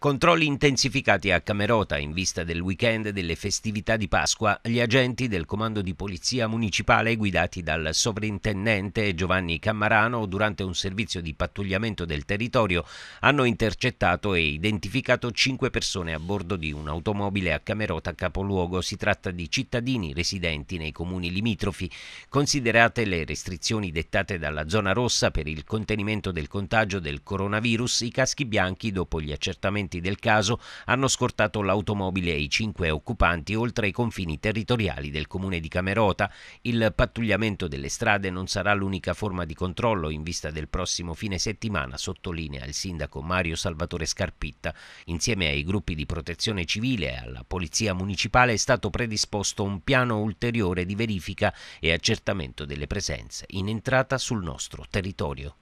Controlli intensificati a Camerota in vista del weekend delle festività di Pasqua. Gli agenti del comando di polizia municipale guidati dal sovrintendente Giovanni Cammarano durante un servizio di pattugliamento del territorio hanno intercettato e identificato cinque persone a bordo di un'automobile a Camerota capoluogo. Si tratta di cittadini residenti nei comuni limitrofi. Considerate le restrizioni dettate dalla zona rossa per il contenimento del contagio del coronavirus, i caschi bianchi dopo gli accertamenti inquirenti del caso hanno scortato l'automobile e i cinque occupanti oltre i confini territoriali del comune di Camerota. Il pattugliamento delle strade non sarà l'unica forma di controllo in vista del prossimo fine settimana, sottolinea il sindaco Mario Salvatore Scarpitta. Insieme ai gruppi di protezione civile e alla polizia municipale è stato predisposto un piano ulteriore di verifica e accertamento delle presenze in entrata sul nostro territorio.